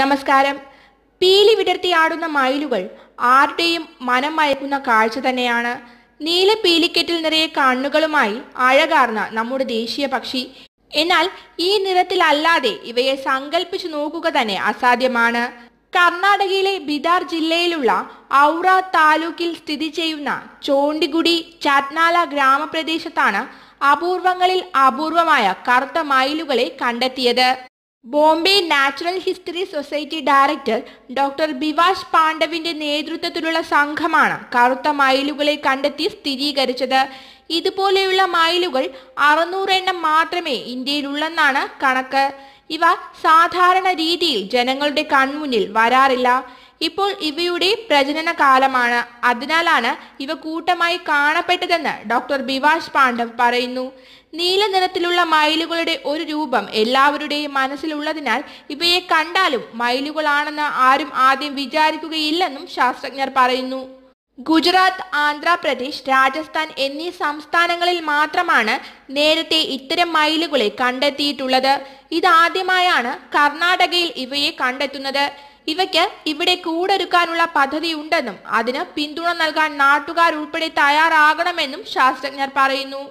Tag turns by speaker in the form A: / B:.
A: നമസ്കാരം പീലി വിടർത്തിയാടുന്ന മയിലുകൾ ആരുടെയും മനം മയക്കുന്ന കാഴ്ച തന്നെയാണ് നീല പീലിക്കെറ്റിൽ നിറയെ കണ്ണുകളുമായി അഴകാർന്ന നമ്മുടെ ദേശീയ പക്ഷി എന്നാൽ ഈ നിറത്തിലല്ലാതെ ഇവയെ സങ്കല്പിച്ചു നോക്കുക തന്നെ അസാധ്യമാണ് കർണാടകയിലെ ബിദാർ ജില്ലയിലുള്ള ഔറ താലൂക്കിൽ സ്ഥിതി ചെയ്യുന്ന ചോണ്ടിഗുഡി ചാറ്റ്നാല ഗ്രാമപ്രദേശത്താണ് അപൂർവങ്ങളിൽ അപൂർവമായ കറുത്ത മയിലുകളെ കണ്ടെത്തിയത് Bombay natural history society director doctor Bivash പാണ്ഡവിന്റെ നേതൃത്വത്തിലുള്ള സംഘമാണ് കറുത്ത മയിലുകളെ കണ്ടെത്തി സ്ഥിരീകരിച്ചത് ഇതുപോലെയുള്ള മയിലുകൾ അറുന്നൂറെണ്ണം എണ്ണം മാത്രമേ ഇന്ത്യയിലുള്ളെന്നാണ് കണക്ക് ഇവ സാധാരണ രീതിയിൽ ജനങ്ങളുടെ കൺമുന്നിൽ വരാറില്ല ഇപ്പോൾ ഇവയുടെ പ്രജനന കാലമാണ് അതിനാലാണ് ഇവ കൂട്ടമായി കാണപ്പെട്ടതെന്ന് ഡോക്ടർ ബിവാഷ് പാണ്ഡവ് പറയുന്നു നീല നിറത്തിലുള്ള മയിലുകളുടെ ഒരു രൂപം എല്ലാവരുടെയും മനസ്സിലുള്ളതിനാൽ ഇവയെ കണ്ടാലും മയിലുകളാണെന്ന് ആരും ആദ്യം വിചാരിക്കുകയില്ലെന്നും ശാസ്ത്രജ്ഞർ പറയുന്നു ഗുജറാത്ത് ആന്ധ്രാപ്രദേശ് രാജസ്ഥാൻ എന്നീ സംസ്ഥാനങ്ങളിൽ മാത്രമാണ് നേരത്തെ ഇത്തരം മയിലുകളെ കണ്ടെത്തിയിട്ടുള്ളത് ഇതാദ്യമായാണ് കർണാടകയിൽ ഇവയെ കണ്ടെത്തുന്നത് ഇവയ്ക്ക് ഇവിടെ കൂടൊരുക്കാനുള്ള പദ്ധതിയുണ്ടെന്നും അതിന് പിന്തുണ നൽകാൻ നാട്ടുകാരുൾപ്പെടെ തയ്യാറാകണമെന്നും ശാസ്ത്രജ്ഞർ പറയുന്നു